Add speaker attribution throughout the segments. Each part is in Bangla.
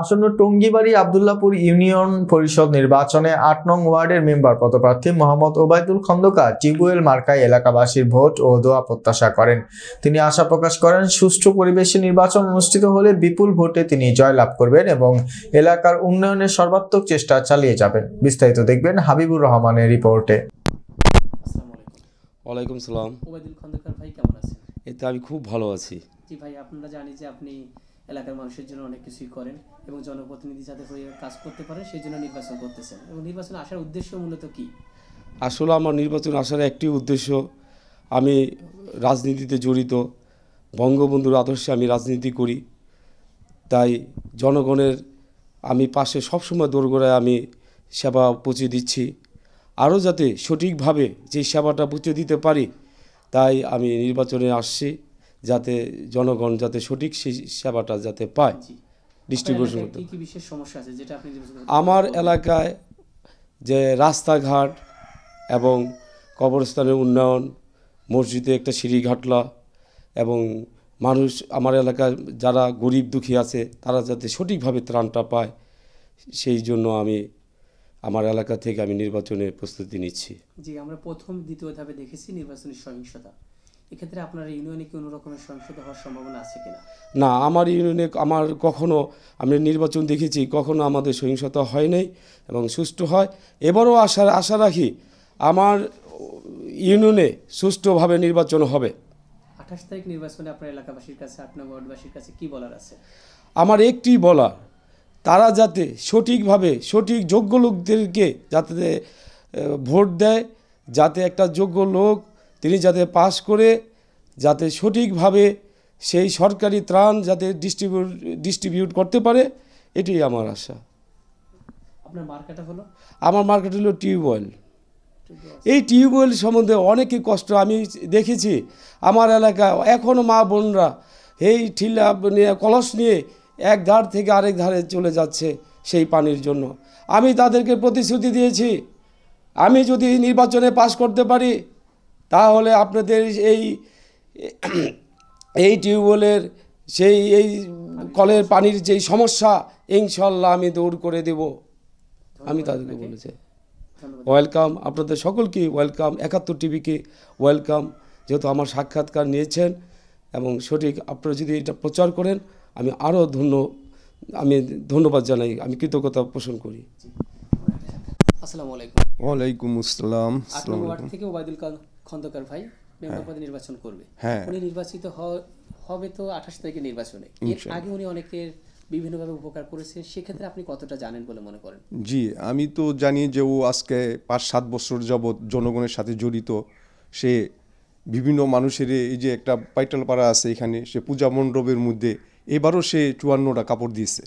Speaker 1: আসন্ন টঙ্গিবাড়ি আবদুল্লাপুর ইউনিয়ন পরিষদ নির্বাচনে আট নং ওয়ার্ডের মেম্বার পদপ্রার্থী মোহাম্মদ ওবায়দুল খন্দকার টিবুয়েল মার্কায় এলাকাবাসীর ভোট ও দোয়া প্রত্যাশা করেন তিনি আশা প্রকাশ করেন সুষ্ঠু পরিবেশে নির্বাচন অনুষ্ঠিত হলে বিপুল ভোটে তিনি জয়লাভ করবেন এবং এলাকার উন্নয়নের সর্বাত্মক চেষ্টা চালিয়ে যাবেন বিস্তারিত দেখবেন হাবিবুর রহমানের
Speaker 2: রিপোর্টে আমি খুব ভালো আছি ভাই আপনারা জানি যে আপনি
Speaker 3: এলাকার মানুষের জন্য অনেক কিছুই করেন এবং জনপ্রতিনিধি যাতে হয়ে কাজ করতে পারেন সেই জন্য নির্বাচন করতেছেন এবং নির্বাচন আসার উদ্দেশ্য মূলত কি
Speaker 2: আসলে আমার নির্বাচন আসার একটি উদ্দেশ্য আমি রাজনীতিতে জড়িত বঙ্গবন্ধুর আদর্শে আমি রাজনীতি করি তাই জনগণের আমি পাশে সবসময় দোরগোড়ায় আমি সেবা পৌঁছে দিচ্ছি আরও যাতে সঠিকভাবে যে সেবাটা পৌঁছে দিতে পারি তাই আমি নির্বাচনে আসছি যাতে জনগণ যাতে সঠিক সেবাটা যাতে পায় ডিস্ট্রিবিউশন করতে আমার এলাকায় যে রাস্তাঘাট এবং কবরস্থানের উন্নয়ন মসজিদে একটা সিঁড়ি ঘাটলা এবং মানুষ আমার এলাকার যারা গরিব দুঃখী আছে তারা যাতে সঠিকভাবে ত্রাণটা পায় সেই জন্য আমি আমার এলাকা থেকে আমি নির্বাচনের প্রস্তুতি নিচ্ছি
Speaker 3: জি আমরা প্রথম দ্বিতীয় ধাপে দেখেছি নির্বাচনের সহিংসতা এক্ষেত্রে আপনার ইউনিয়নে কোনো রকমের সংশোধন হওয়ার সম্ভাবনা আছে কিনা
Speaker 2: না আমার ইউনিয়নে আমার কখনো আমি নির্বাচন দেখেছি কখনো আমাদের সহিংসতা হয় নাই এবং সুষ্ঠু হয় এবারও আশা আশা রাখি আমার ইউনিয়নে সুষ্ঠুভাবে নির্বাচন হবে
Speaker 3: আঠাশ তারিখ নির্বাচনে আপনার এলাকাবাসীর কাছে আপনার ওয়ার্ডবাসীর কাছে কি বলার আছে
Speaker 2: আমার একটি বলার তারা যাতে সঠিকভাবে সঠিক যোগ্য লোকদেরকে যাতে ভোট দেয় যাতে একটা যোগ্য লোক তিনি যাতে পাস করে যাতে সঠিকভাবে সেই সরকারি ত্রাণ যাতে ডিস্ট্রিবিউট ডিস্ট্রিবিউট করতে পারে এটাই আমার আশা
Speaker 3: আপনার হলো
Speaker 2: আমার মার্কেট হলো টিউবওয়েল এই টিউবওয়েল সম্বন্ধে অনেকই কষ্ট আমি দেখেছি আমার এলাকা এখনও মা বোনরা এই ঠিলা নিয়ে কলস নিয়ে এক ধার থেকে আরেক ধারে চলে যাচ্ছে সেই পানির জন্য আমি তাদেরকে প্রতিশ্রুতি দিয়েছি আমি যদি নির্বাচনে পাশ করতে পারি তাহলে আপনাদের এই এই টিউবওয়েলের সেই এই কলের পানির যেই সমস্যা ইনশাল্লাহ আমি দূর করে দেব আমি তাদেরকে বলেছি ওয়েলকাম আপনাদের সকলকে ওয়েলকাম একাত্তর টিভিকে ওয়েলকাম যেহেতু আমার সাক্ষাৎকার নিয়েছেন এবং সঠিক আপনারা যদি এটা প্রচার করেন আমি আরও ধন্য আমি ধন্যবাদ জানাই আমি কৃতজ্ঞতা পোষণ করি আসসালামু আলাইকুম ওয়ালাইকুম আসসালাম
Speaker 3: থেকে ওবায়দুল খন্দকার ভাই মেম্বার হ্যাঁ। পদে নির্বাচন করবে হ্যাঁ। উনি নির্বাচিত হবে তো আঠাশ তারিখে নির্বাচনে এর আগে উনি অনেকের বিভিন্নভাবে উপকার করেছেন সেক্ষেত্রে আপনি কতটা জানেন বলে মনে করেন
Speaker 1: জি আমি তো জানি যে ও আজকে পাঁচ সাত বছর যাবৎ জনগণের সাথে জড়িত সে বিভিন্ন মানুষের এই যে একটা পাড়া আছে এখানে সে পূজা মণ্ডপের মধ্যে এবারও সে চুয়ান্নটা কাপড় দিয়েছে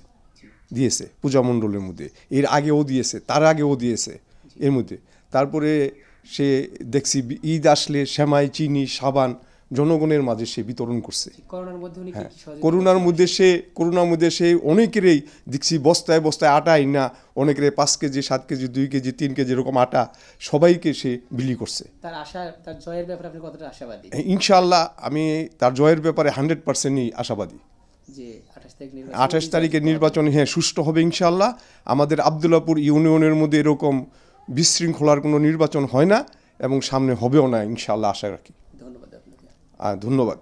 Speaker 1: দিয়েছে পূজা মণ্ডলের মধ্যে এর আগেও দিয়েছে তার আগেও দিয়েছে এর মধ্যে তারপরে সে দেখছি ঈদ আসলে সেমাই চিনি সাবান জনগণের মাঝে সে বিতরণ করছে
Speaker 3: হ্যাঁ, করোনার
Speaker 1: মধ্যে সে করোনার মধ্যে সে অনেকেরই দেখছি বস্তায় বস্তায় আটা না অনেকের পাঁচ কেজি সাত কেজি দুই কেজি তিন কেজি এরকম আটা সবাইকে সে বিলি করছে
Speaker 3: তার তার জয়ের ব্যাপারে কতটা আশাবাদী
Speaker 1: হ্যাঁ, আমি তার জয়ের ব্যাপারে হান্ড্রেড পার্সেন্টই আশাবাদী আঠাশ তারিখের নির্বাচন হ্যাঁ সুষ্ঠু হবে ইনশাল্লাহ আমাদের আবদুল্লাপুর ইউনিয়নের মধ্যে এরকম বিশৃঙ্খলার কোনো নির্বাচন হয় না এবং সামনে হবেও না ইনশাআল্লাহ আশা রাখি ধন্যবাদ ধন্যবাদ